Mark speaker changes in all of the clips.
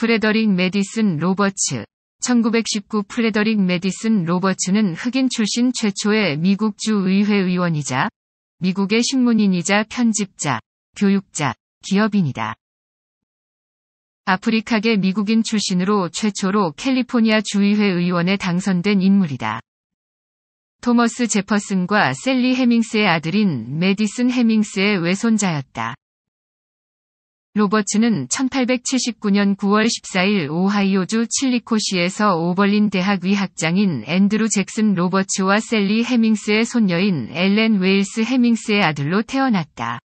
Speaker 1: 프레더릭 메디슨 로버츠 1919 프레더릭 메디슨 로버츠는 흑인 출신 최초의 미국 주의회 의원이자 미국의 신문인이자 편집자, 교육자, 기업인이다. 아프리카계 미국인 출신으로 최초로 캘리포니아 주의회 의원에 당선된 인물이다. 토머스 제퍼슨과 셀리 해밍스의 아들인 메디슨 해밍스의 외손자였다. 로버츠는 1879년 9월 14일 오하이오주 칠리코시에서 오벌린 대학 위학장인 앤드루 잭슨 로버츠와 셀리 해밍스의 손녀인 엘렌 웨일스 해밍스의 아들로 태어났다.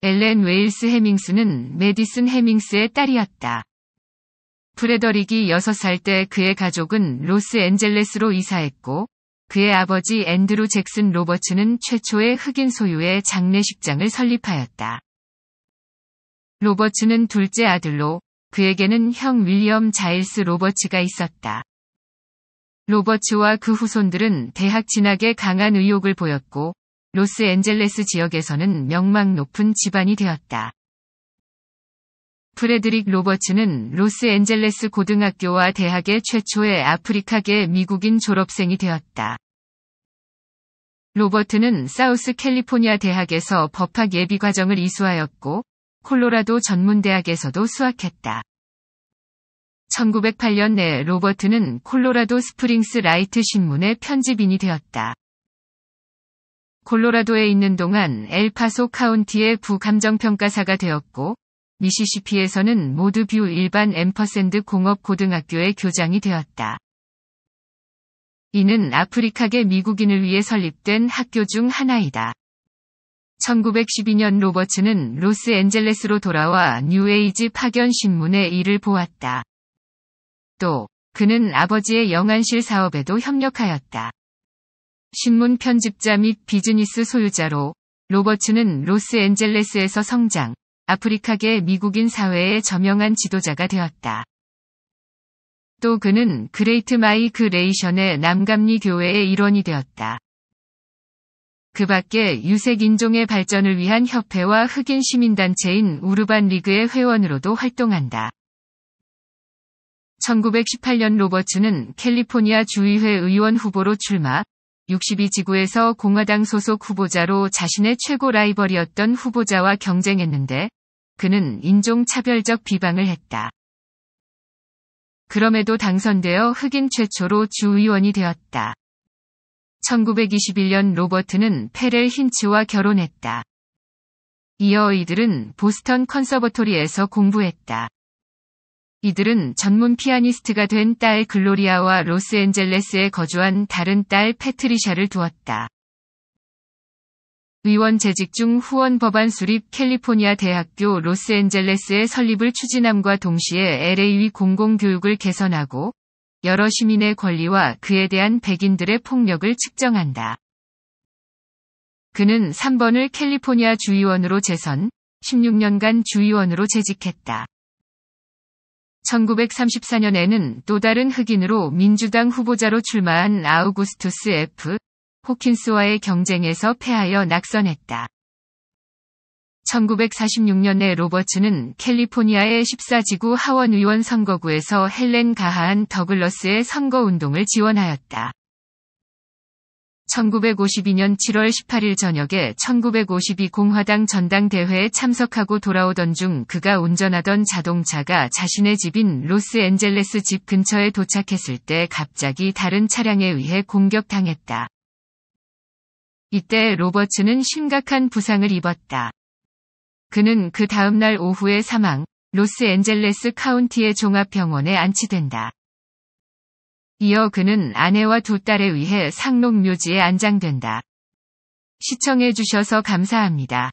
Speaker 1: 엘렌 웨일스 해밍스는 메디슨 해밍스의 딸이었다. 프레더릭이 6살 때 그의 가족은 로스앤젤레스로 이사했고 그의 아버지 앤드루 잭슨 로버츠는 최초의 흑인 소유의 장례식장을 설립하였다. 로버츠는 둘째 아들로 그에게는 형 윌리엄 자일스 로버츠가 있었다. 로버츠와 그 후손들은 대학 진학에 강한 의욕을 보였고 로스앤젤레스 지역에서는 명망 높은 집안이 되었다. 프레드릭 로버츠는 로스앤젤레스 고등학교와 대학의 최초의 아프리카계 미국인 졸업생이 되었다. 로버트는 사우스 캘리포니아 대학에서 법학 예비 과정을 이수하였고 콜로라도 전문대학에서도 수학했다. 1908년 내 로버트는 콜로라도 스프링스 라이트 신문의 편집인이 되었다. 콜로라도에 있는 동안 엘파소 카운티의 부감정평가사가 되었고, 미시시피에서는 모드뷰 일반 앰퍼샌드 공업 고등학교의 교장이 되었다. 이는 아프리카계 미국인을 위해 설립된 학교 중 하나이다. 1912년 로버츠는 로스앤젤레스로 돌아와 뉴에이지 파견 신문의 일을 보았다. 또 그는 아버지의 영안실 사업에도 협력하였다. 신문 편집자 및 비즈니스 소유자로 로버츠는 로스앤젤레스에서 성장, 아프리카계 미국인 사회의 저명한 지도자가 되었다. 또 그는 그레이트 마이 그레이션의 남감리 교회의 일원이 되었다. 그 밖에 유색인종의 발전을 위한 협회와 흑인 시민단체인 우르반 리그의 회원으로도 활동한다. 1918년 로버츠는 캘리포니아 주의회 의원 후보로 출마, 62지구에서 공화당 소속 후보자로 자신의 최고 라이벌이었던 후보자와 경쟁했는데 그는 인종차별적 비방을 했다. 그럼에도 당선되어 흑인 최초로 주의원이 되었다. 1921년 로버트는 페렐 힌츠와 결혼했다. 이어 이들은 보스턴 컨서버토리에서 공부했다. 이들은 전문 피아니스트가 된 딸 글로리아와 로스앤젤레스에 거주한 다른 딸 패트리샤를 두었다. 의원 재직 중 후원 법안 수립 캘리포니아 대학교 로스앤젤레스의 설립을 추진함과 동시에 l a 위 공공교육을 개선하고 여러 시민의 권리와 그에 대한 백인들의 폭력을 측정한다. 그는 3번을 캘리포니아 주의원으로 재선, 16년간 주의원으로 재직했다. 1934년에는 또 다른 흑인으로 민주당 후보자로 출마한 아우구스투스 F. 호킨스와의 경쟁에서 패하여 낙선했다. 1946년에 로버츠는 캘리포니아의 14지구 하원 의원 선거구에서 헬렌 가하안 더글러스의 선거운동을 지원하였다. 1952년 7월 18일 저녁에 1952 공화당 전당대회에 참석하고 돌아오던 중 그가 운전하던 자동차가 자신의 집인 로스앤젤레스 집 근처에 도착했을 때 갑자기 다른 차량에 의해 공격당했다. 이때 로버츠는 심각한 부상을 입었다. 그는 그 다음날 오후에 사망, 로스앤젤레스 카운티의 종합병원에 안치된다. 이어 그는 아내와 두 딸에 의해 상록묘지에 안장된다. 시청해주셔서
Speaker 2: 감사합니다.